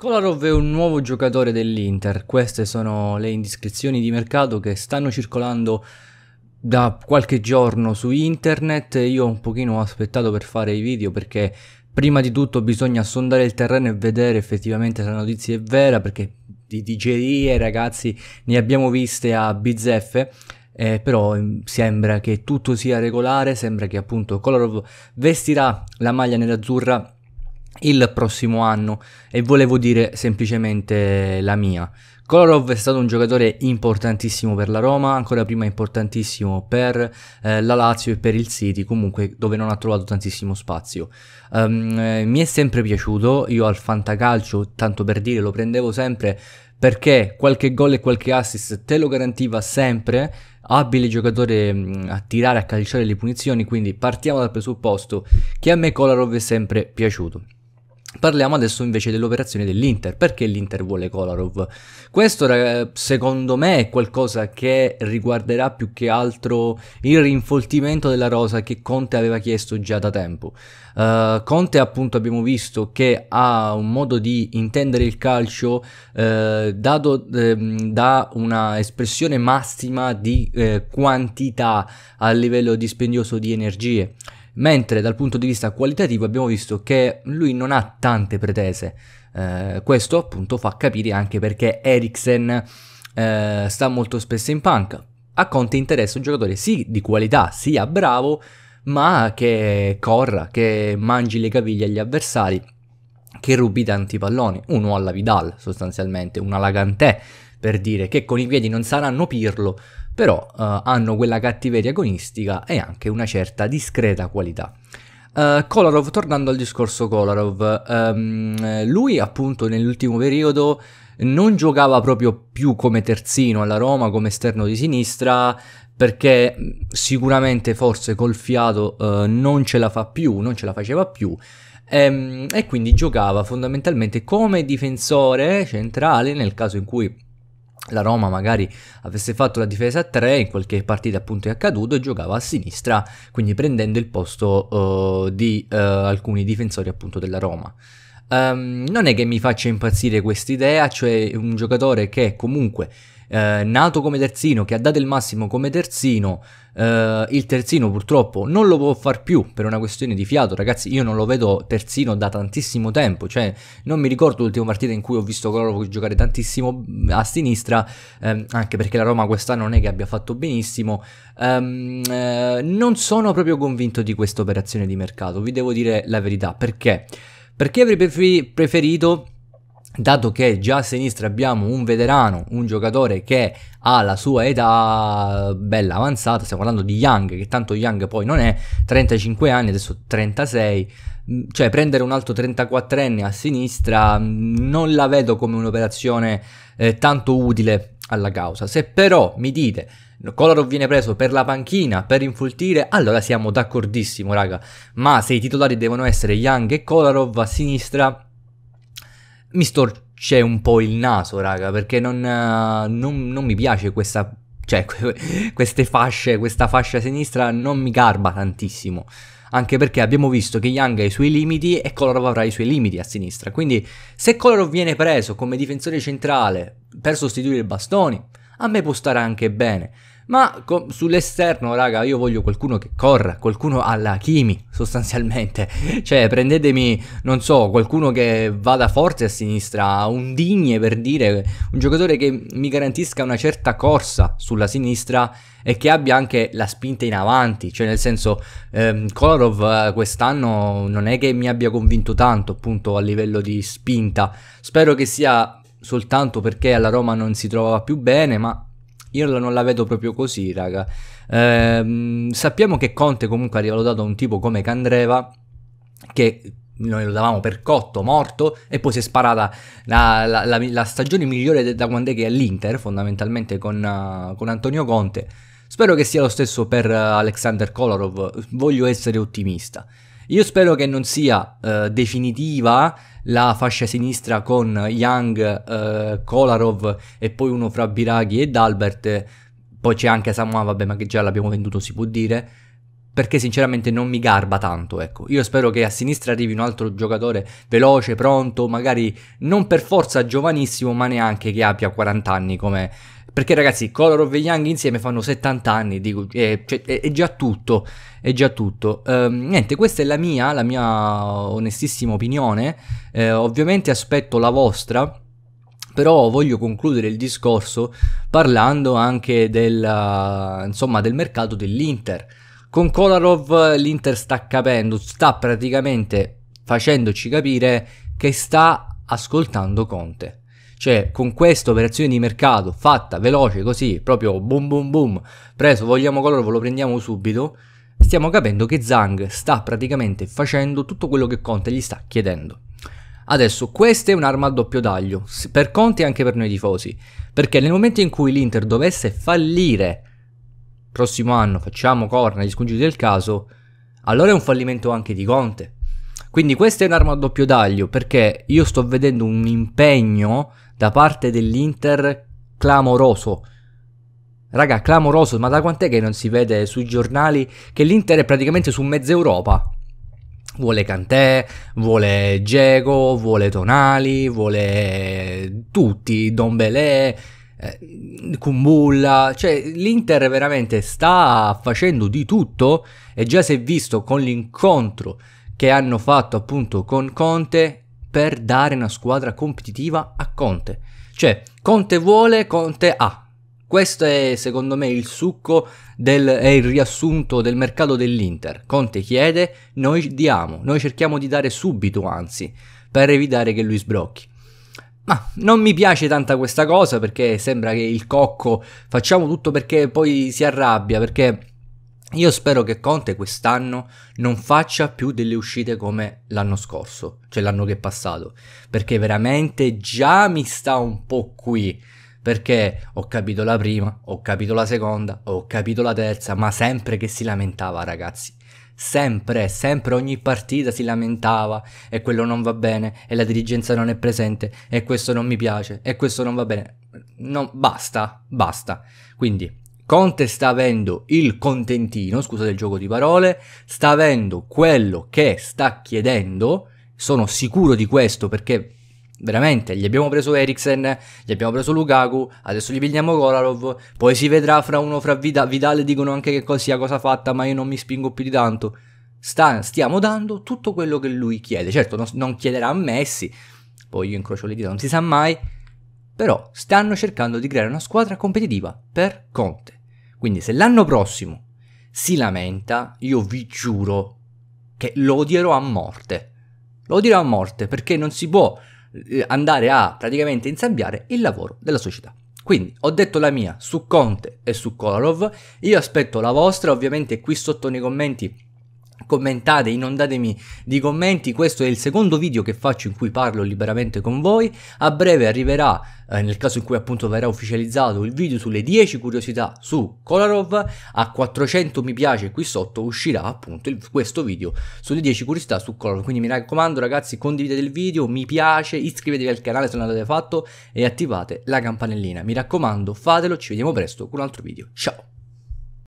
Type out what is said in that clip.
Kolarov è un nuovo giocatore dell'Inter, queste sono le indiscrezioni di mercato che stanno circolando da qualche giorno su internet, io un pochino ho aspettato per fare i video perché prima di tutto bisogna sondare il terreno e vedere effettivamente se la notizia è vera perché di digerie ragazzi ne abbiamo viste a bizzeffe eh, però mm, sembra che tutto sia regolare, sembra che appunto Kolarov vestirà la maglia nell'azzurra il prossimo anno e volevo dire semplicemente la mia. Kolarov è stato un giocatore importantissimo per la Roma, ancora prima importantissimo per eh, la Lazio e per il City, comunque dove non ha trovato tantissimo spazio. Um, eh, mi è sempre piaciuto, io al fantacalcio, tanto per dire, lo prendevo sempre perché qualche gol e qualche assist te lo garantiva sempre, abile giocatore mm, a tirare, a calciare le punizioni, quindi partiamo dal presupposto che a me Kolarov è sempre piaciuto. Parliamo adesso invece dell'operazione dell'Inter, perché l'Inter vuole Kolarov? Questo secondo me è qualcosa che riguarderà più che altro il rinfoltimento della rosa che Conte aveva chiesto già da tempo. Uh, Conte appunto abbiamo visto che ha un modo di intendere il calcio uh, eh, dato uh, ehm, da una espressione massima di eh, quantità a livello dispendioso di energie mentre dal punto di vista qualitativo abbiamo visto che lui non ha tante pretese. Eh, questo appunto fa capire anche perché Eriksen eh, sta molto spesso in panca. A Conte interessa un giocatore sì di qualità, sia ah, bravo, ma che corra, che mangi le caviglie agli avversari, che rubi tanti palloni. Uno alla Vidal sostanzialmente, una alla Gantè per dire che con i piedi non saranno Pirlo, però uh, hanno quella cattiveria agonistica e anche una certa discreta qualità. Uh, Kolarov, tornando al discorso Kolarov, um, lui appunto nell'ultimo periodo non giocava proprio più come terzino alla Roma, come esterno di sinistra, perché mm, sicuramente forse col fiato uh, non ce la fa più, non ce la faceva più. Um, e quindi giocava fondamentalmente come difensore centrale nel caso in cui la Roma magari avesse fatto la difesa a 3 in qualche partita appunto è accaduto e giocava a sinistra quindi prendendo il posto uh, di uh, alcuni difensori appunto della Roma um, non è che mi faccia impazzire questa idea cioè un giocatore che comunque eh, nato come terzino, che ha dato il massimo come terzino, eh, il terzino purtroppo non lo può far più per una questione di fiato, ragazzi io non lo vedo terzino da tantissimo tempo, cioè non mi ricordo l'ultima partita in cui ho visto Coloro giocare tantissimo mm, a sinistra, ehm, anche perché la Roma quest'anno non è che abbia fatto benissimo, ehm, eh, non sono proprio convinto di questa operazione di mercato, vi devo dire la verità, perché? Perché avrei preferito dato che già a sinistra abbiamo un veterano, un giocatore che ha la sua età bella avanzata, stiamo parlando di Young, che tanto Young poi non è, 35 anni, adesso 36, mm, cioè prendere un altro 34enne a sinistra mm, non la vedo come un'operazione eh, tanto utile alla causa. Se però mi dite Kolarov viene preso per la panchina, per infultire, allora siamo d'accordissimo raga, ma se i titolari devono essere Young e Kolarov a sinistra mi storce un po' il naso, raga, perché non, eh, non, non mi piace questa... Cioè, queste fasce, questa fascia sinistra non mi garba tantissimo anche perché abbiamo visto che Young ha i suoi limiti e Kolarov avrà i suoi limiti a sinistra. Quindi se Kolarov viene preso come difensore centrale per sostituire Bastoni, a me può stare anche bene. Ma co- sull'esterno, raga, io voglio qualcuno che corra, qualcuno alla Kimi, sostanzialmente. Cioè, prendetemi, non so, qualcuno che vada forte a sinistra, un Digne per dire, un giocatore che mi garantisca una certa corsa sulla sinistra e che abbia anche la spinta in avanti, cioè nel senso ehm, Kolarov eh, quest'anno non è che mi abbia convinto tanto appunto a livello di spinta, spero che sia soltanto perché alla Roma non si trovava più bene, ma io non la vedo proprio così, raga. Eh, sappiamo che Conte comunque ha rivalutato un tipo come Candreva, che noi lo davamo per cotto, morto, e poi si è sparata la, la, la, la stagione migliore da quando è che è all'Inter, fondamentalmente con, uh, con, Antonio Conte. Spero che sia lo stesso per uh, Alexander Kolarov, voglio essere ottimista. Io spero che non sia uh, definitiva, la fascia sinistra con Young, eh, Kolarov e poi uno fra Biraghi e Dalbert, poi c'è anche Samoa, vabbè ma che già l'abbiamo venduto si può dire, perché sinceramente non mi garba tanto, ecco. Io spero che a sinistra arrivi un altro giocatore veloce, pronto, magari non per forza giovanissimo, ma neanche che abbia 40 anni come perché ragazzi, Color of the Young insieme fanno 70 anni, dico, è, eh, cioè, è, è già tutto, è già tutto. Ehm, niente, questa è la mia, la mia onestissima opinione, eh, ovviamente aspetto la vostra. Però voglio concludere il discorso parlando anche del, eh, insomma, del mercato dell'Inter. Con Kolarov eh, l'Inter sta capendo, sta praticamente facendoci capire che sta ascoltando Conte. Cioè, con questa operazione di mercato fatta veloce così, proprio boom boom boom, preso vogliamo colore, ve lo prendiamo subito, stiamo capendo che Zhang sta praticamente facendo tutto quello che Conte gli sta chiedendo. Adesso, questa è un'arma a doppio taglio, per Conte e anche per noi tifosi, perché nel momento in cui l'Inter dovesse fallire, prossimo anno facciamo corna agli scungiti del caso, allora è un fallimento anche di Conte. Quindi questa è un'arma a doppio taglio, perché io sto vedendo un impegno da parte dell'Inter clamoroso. Raga, clamoroso, ma da quant'è che non si vede sui giornali che l'Inter è praticamente su mezza Europa? Vuole Cantè, vuole Geco, vuole Tonali, vuole tutti, Don Belè, eh, Kumbulla, cioè l'Inter veramente sta facendo di tutto e già si è visto con l'incontro che hanno fatto appunto con Conte per dare una squadra competitiva a Conte. Cioè, Conte vuole, Conte ha. Questo è secondo me il succo del, è il riassunto del mercato dell'Inter. Conte chiede, noi diamo, noi cerchiamo di dare subito anzi, per evitare che lui sbrocchi. Ma non mi piace tanta questa cosa perché sembra che il cocco facciamo tutto perché poi si arrabbia, perché io spero che Conte quest'anno non faccia più delle uscite come l'anno scorso, cioè l'anno che è passato, perché veramente già mi sta un po' qui, perché ho capito la prima, ho capito la seconda, ho capito la terza, ma sempre che si lamentava ragazzi, sempre, sempre ogni partita si lamentava e quello non va bene e la dirigenza non è presente e questo non mi piace e questo non va bene. No, basta, basta. Quindi Conte sta avendo il contentino, scusate il gioco di parole, sta avendo quello che sta chiedendo, sono sicuro di questo perché veramente gli abbiamo preso Eriksen, gli abbiamo preso Lukaku, adesso gli pigliamo Kolarov, poi si vedrà fra uno fra Vida, Vidale dicono anche che sia cosa fatta, ma io non mi spingo più di tanto. Sta, stiamo dando tutto quello che lui chiede, certo non, non chiederà a Messi, poi io incrocio le dita, non si sa mai, però stanno cercando di creare una squadra competitiva per Conte. Quindi se l'anno prossimo si lamenta, io vi giuro che lo odierò a morte. Lo odierò a morte perché non si può eh, andare a praticamente insabbiare il lavoro della società. Quindi ho detto la mia su Conte e su Kolarov, io aspetto la vostra ovviamente qui sotto nei commenti commentate, inondatemi di commenti, questo è il secondo video che faccio in cui parlo liberamente con voi, a breve arriverà, eh, nel caso in cui appunto verrà ufficializzato, il video sulle 10 curiosità su Kolarov, a 400 mi piace qui sotto uscirà appunto il, questo video sulle 10 curiosità su Kolarov, quindi mi raccomando ragazzi condividete il video, mi piace, iscrivetevi al canale se non l'avete fatto e attivate la campanellina, mi raccomando fatelo, ci vediamo presto con un altro video, ciao!